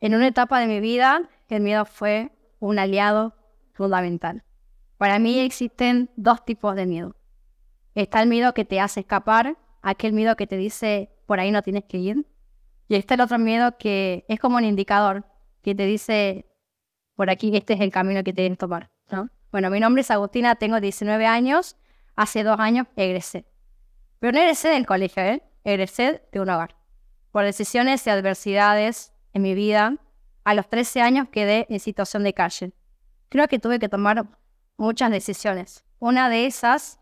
En una etapa de mi vida, el miedo fue un aliado fundamental. Para mí existen dos tipos de miedo. Está el miedo que te hace escapar, aquel miedo que te dice por ahí no tienes que ir. Y está el otro miedo que es como un indicador que te dice por aquí este es el camino que tienes que tomar. ¿no? Bueno, mi nombre es Agustina, tengo 19 años, hace dos años egresé. Pero no egresé del colegio, ¿eh? egresé de un hogar. Por decisiones y adversidades en mi vida. A los 13 años quedé en situación de calle. Creo que tuve que tomar muchas decisiones. Una de esas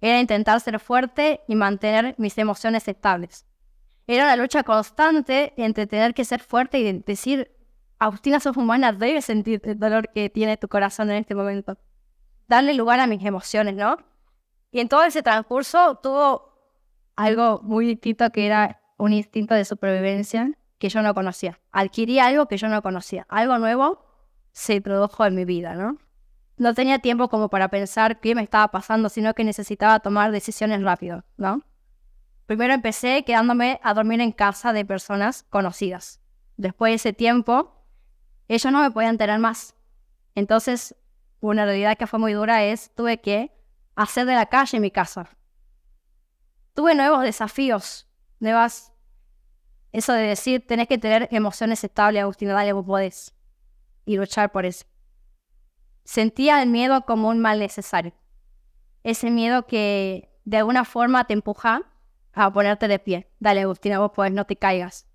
era intentar ser fuerte y mantener mis emociones estables. Era la lucha constante entre tener que ser fuerte y decir, Agustina, sos humana, debes sentir el dolor que tiene tu corazón en este momento. Darle lugar a mis emociones, ¿no? Y en todo ese transcurso tuvo algo muy distinto que era un instinto de supervivencia que yo no conocía. Adquirí algo que yo no conocía. Algo nuevo se produjo en mi vida, ¿no? No tenía tiempo como para pensar qué me estaba pasando, sino que necesitaba tomar decisiones rápido, ¿no? Primero empecé quedándome a dormir en casa de personas conocidas. Después de ese tiempo, ellos no me podían tener más. Entonces, una realidad que fue muy dura es, tuve que hacer de la calle mi casa. Tuve nuevos desafíos, nuevas eso de decir, tenés que tener emociones estables, Agustina, dale, vos podés. Y luchar por eso. Sentía el miedo como un mal necesario. Ese miedo que de alguna forma te empuja a ponerte de pie. Dale, Agustina, vos podés, no te caigas.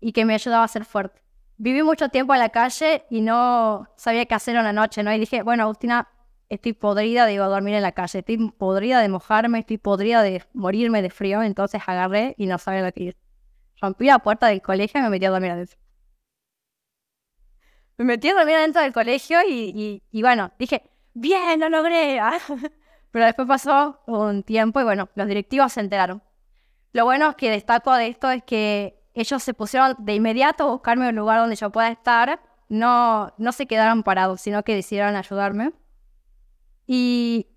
Y que me ayudaba a ser fuerte. Viví mucho tiempo en la calle y no sabía qué hacer una noche, ¿no? Y dije, bueno, Agustina, estoy podrida de ir a dormir en la calle, estoy podrida de mojarme, estoy podrida de morirme de frío. Entonces agarré y no sabía lo que rompí la puerta del colegio y me metí a dormir adentro. Me metí a dormir adentro del colegio y, y, bueno, dije, bien, lo logré. Ah. Pero después pasó un tiempo y bueno, los directivos se enteraron. Lo bueno que destaco de esto es que ellos se pusieron de inmediato a buscarme un lugar donde yo pueda estar. No, no se quedaron parados, sino que decidieron ayudarme. Y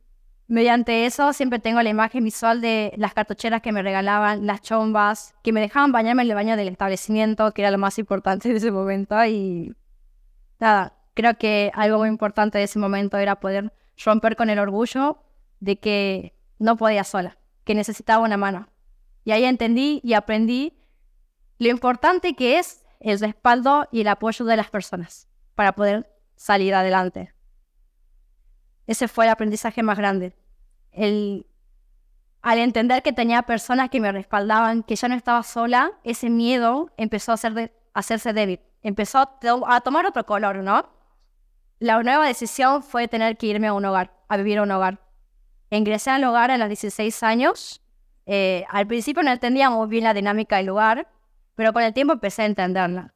Mediante eso siempre tengo la imagen visual de las cartucheras que me regalaban, las chombas, que me dejaban bañarme en el baño del establecimiento, que era lo más importante de ese momento. Y nada, creo que algo muy importante de ese momento era poder romper con el orgullo de que no podía sola, que necesitaba una mano. Y ahí entendí y aprendí lo importante que es el respaldo y el apoyo de las personas para poder salir adelante. Ese fue el aprendizaje más grande al entender que tenía personas que me respaldaban, que ya no estaba sola, ese miedo empezó a, hacerse débil, empezó a, tomar otro color, ¿no? La nueva decisión fue tener que irme a un hogar, a vivir en un hogar. Ingresé al hogar a los 16 años. Eh, al principio no entendía muy bien la dinámica del hogar, pero con el tiempo empecé a entenderla.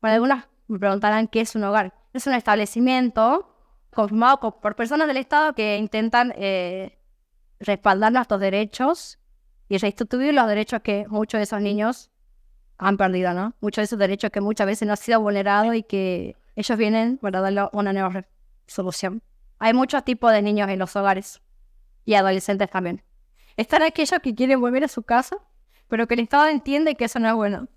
Para algunas me preguntarán qué es un hogar. Es un establecimiento conformado por personas del Estado que intentan eh, respaldar nuestros derechos y restituir los derechos que muchos de esos niños han perdido, ¿no? Muchos de esos derechos que muchas veces no han sido vulnerados y que ellos vienen para darle una nueva solución. Hay muchos tipos de niños en los hogares y adolescentes también. Están aquellos que quieren volver a su casa, pero que el Estado entiende que eso no es bueno.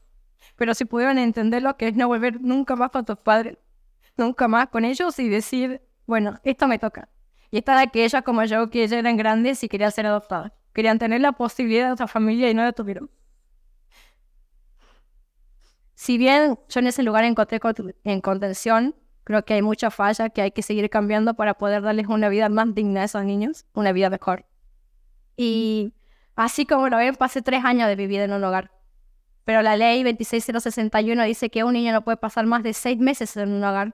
Pero si pudieran entender lo que es no volver nunca más con tus padres, nunca más con ellos y decir, bueno, esto me toca, y que aquellas como yo que ya eran grandes y querían ser adoptadas. Querían tener la posibilidad de otra familia y no la tuvieron. Si bien yo en ese lugar encontré en contención, creo que hay mucha falla que hay que seguir cambiando para poder darles una vida más digna a esos niños, una vida mejor. Y así como lo ven, pasé tres años de vivir en un hogar. Pero la ley 26061 dice que un niño no puede pasar más de seis meses en un hogar.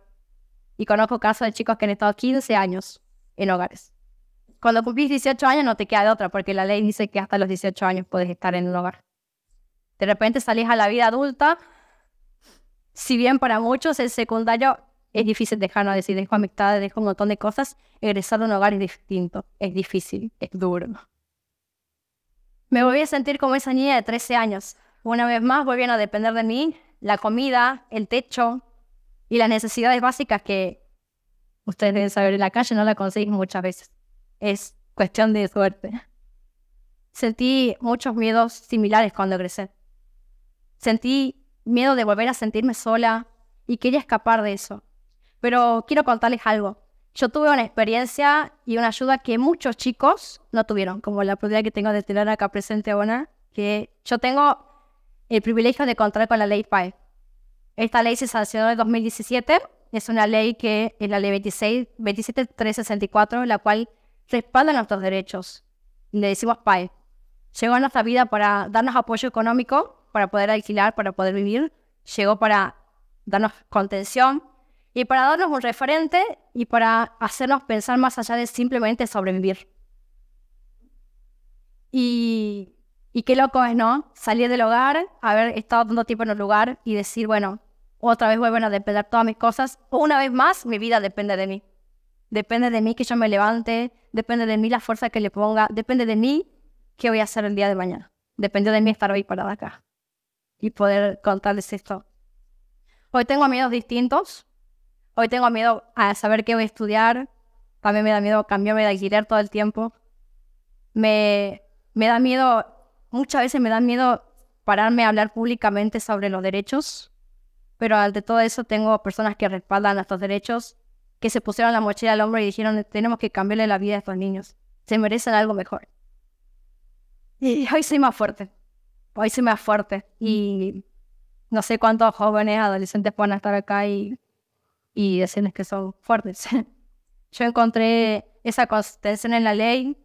Y conozco casos de chicos que han estado 15 años en hogares. Cuando cumplís 18 años no te queda de otra, porque la ley dice que hasta los 18 años puedes estar en un hogar. De repente salís a la vida adulta, si bien para muchos el secundario es difícil dejarnos decir, dejo amistades, dejo un montón de cosas, egresar a un hogar es distinto, es difícil, es duro. Me volví a sentir como esa niña de 13 años. Una vez más volví a depender de mí, la comida, el techo y las necesidades básicas que ustedes deben saber, en la calle no la conseguís muchas veces. Es cuestión de suerte. Sentí muchos miedos similares cuando crecí. Sentí miedo de volver a sentirme sola y quería escapar de eso. Pero quiero contarles algo. Yo tuve una experiencia y una ayuda que muchos chicos no tuvieron, como la oportunidad que tengo de tener acá presente ahora, que yo tengo el privilegio de contar con la Ley 5. Esta ley se sancionó en 2017 es una ley que es la ley 26, 27, 27364, la cual respalda nuestros derechos. Le decimos PAE. Llegó a nuestra vida para darnos apoyo económico, para poder alquilar, para poder vivir. Llegó para darnos contención y para darnos un referente y para hacernos pensar más allá de simplemente sobrevivir. Y, y qué loco es, ¿no? Salir del hogar, haber estado tanto tiempo en un lugar y decir, bueno, otra vez vuelven a depender todas mis cosas. Una vez más, mi vida depende de mí. Depende de mí que yo me levante, depende de mí la fuerza que le ponga, depende de mí qué voy a hacer el día de mañana. Depende de mí estar hoy parada acá y poder contarles esto. Hoy tengo miedos distintos. Hoy tengo miedo a saber qué voy a estudiar. También me da miedo cambiarme de alquiler todo el tiempo. Me, me da miedo, muchas veces me da miedo pararme a hablar públicamente sobre los derechos pero ante todo eso tengo personas que respaldan estos derechos, que se pusieron la mochila al hombro y dijeron, tenemos que cambiarle la vida a estos niños, se merecen algo mejor. Y hoy soy más fuerte, hoy soy más fuerte y no sé cuántos jóvenes, adolescentes puedan estar acá y, y decirles que son fuertes. Yo encontré esa contención en la ley,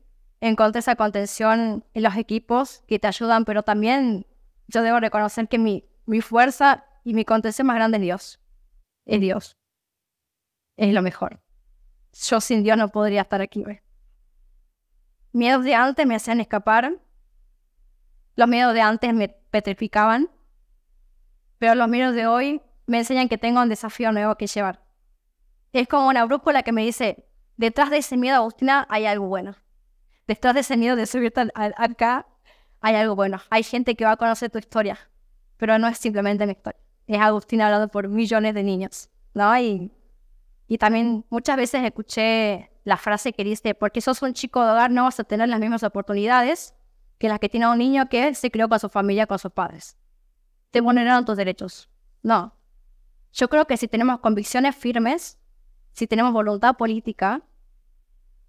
encontré esa contención en los equipos que te ayudan, pero también yo debo reconocer que mi, mi fuerza y mi contención más grande es Dios. Es mm. Dios. Es lo mejor. Yo sin Dios no podría estar aquí. Miedos de antes me hacían escapar. Los miedos de antes me petrificaban. Pero los miedos de hoy me enseñan que tengo un desafío nuevo que llevar. Es como una brújula que me dice, detrás de ese miedo, Agustina, hay algo bueno. Detrás de ese miedo de subirte al, acá, hay algo bueno. Hay gente que va a conocer tu historia, pero no es simplemente mi historia es Agustín hablando por millones de niños, ¿no? Y, y también muchas veces escuché la frase que dice, porque sos un chico de hogar no vas a tener las mismas oportunidades que las que tiene un niño que se crió con su familia, con sus padres. Te vulneraron tus derechos. No. Yo creo que si tenemos convicciones firmes, si tenemos voluntad política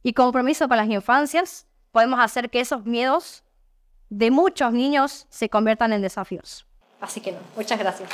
y compromiso para las infancias, podemos hacer que esos miedos de muchos niños se conviertan en desafíos. Así que no, muchas gracias.